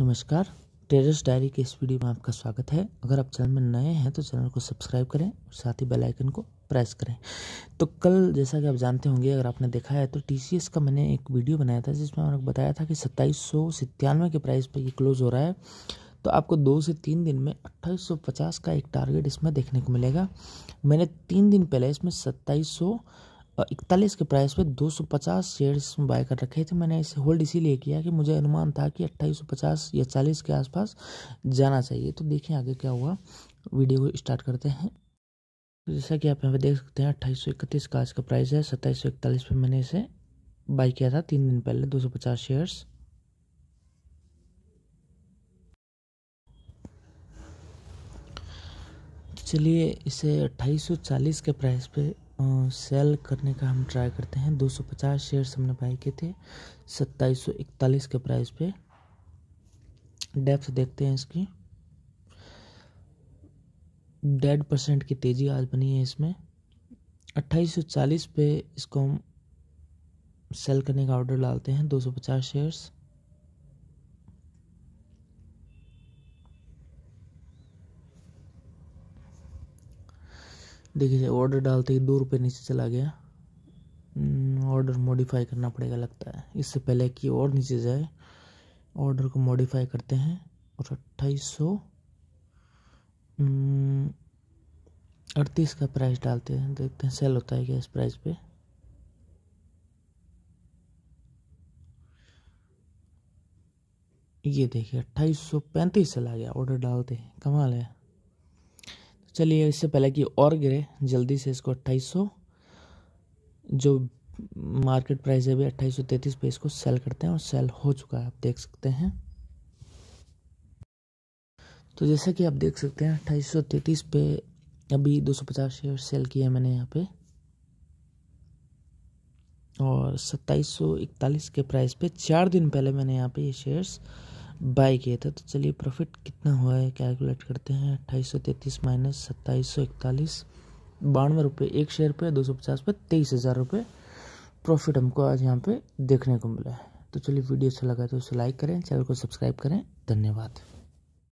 नमस्कार terrace diary के इस वीडियो में आपका स्वागत है अगर आप चैनल में नए हैं तो चैनल को सब्सक्राइब करें और साथ ही बेल आइकन को प्रेस करें तो कल जैसा कि आप जानते होंगे अगर आपने देखा है तो टी का मैंने एक वीडियो बनाया था जिसमें मैंने बताया था कि सत्ताईस सौ के प्राइस पर ये क्लोज़ हो रहा है तो आपको दो से तीन दिन में अट्ठाईस का एक टारगेट इसमें देखने को मिलेगा मैंने तीन दिन पहले इसमें सत्ताईस इकतालीस के प्राइस पे 250 शेयर्स में बाय कर रखे थे मैंने इसे होल्ड इसीलिए किया कि मुझे अनुमान था कि 2850 या 40 के आसपास जाना चाहिए तो देखें आगे क्या हुआ वीडियो को स्टार्ट करते हैं जैसा कि आप यहाँ पे देख सकते हैं अट्ठाईस सौ इकतीस का आज का प्राइस है सत्ताईस सौ इकतालीस पर मैंने इसे बाई किया था तीन दिन पहले दो सौ पचास शेयर्स तो चलिए इसे अट्ठाईस सौ चालीस के प्राइस पे सेल करने का हम ट्राई करते हैं 250 शेयर्स हमने बाई किए थे सत्ताईस के प्राइस पे डेप्थ देखते हैं इसकी डेढ़ परसेंट की तेज़ी आज बनी है इसमें 2840 पे इसको हम सेल करने का ऑर्डर डालते हैं 250 शेयर्स देखिए ऑर्डर डालते ही दो रुपये नीचे चला गया ऑर्डर हम्म, मॉडिफाई करना पड़ेगा लगता है इससे पहले कि और नीचे जाए ऑर्डर को मॉडिफाई करते हैं और अट्ठाईस सौ हम्म, अड़तीस का प्राइस डालते हैं देखते हैं सेल होता है क्या इस प्राइस पे ये देखिए अट्ठाईस सौ पैंतीस चला गया ऑर्डर डालते हैं कमाल है चलिए इससे पहले कि और गिरे जल्दी से इसको 2800 जो मार्केट प्राइस है अभी अट्ठाईस पे इसको सेल करते हैं और सेल हो चुका है आप देख सकते हैं तो जैसा कि आप देख सकते हैं अट्ठाईस पे अभी 250 शेयर सेल किया मैंने यहाँ पे और 2741 के प्राइस पे चार दिन पहले मैंने यहाँ पे ये शेयर्स बाय किया था तो चलिए प्रॉफिट कितना हुआ है कैलकुलेट करते हैं अट्ठाईस सौ तैंतीस माइनस सत्ताईस सौ इकतालीस बानवे रुपये एक शेयर पे दो सौ पचास पे तेईस हज़ार रुपये प्रॉफिट हमको आज यहाँ पे देखने को मिला है तो चलिए वीडियो अच्छा लगा तो उसे लाइक करें चैनल को सब्सक्राइब करें धन्यवाद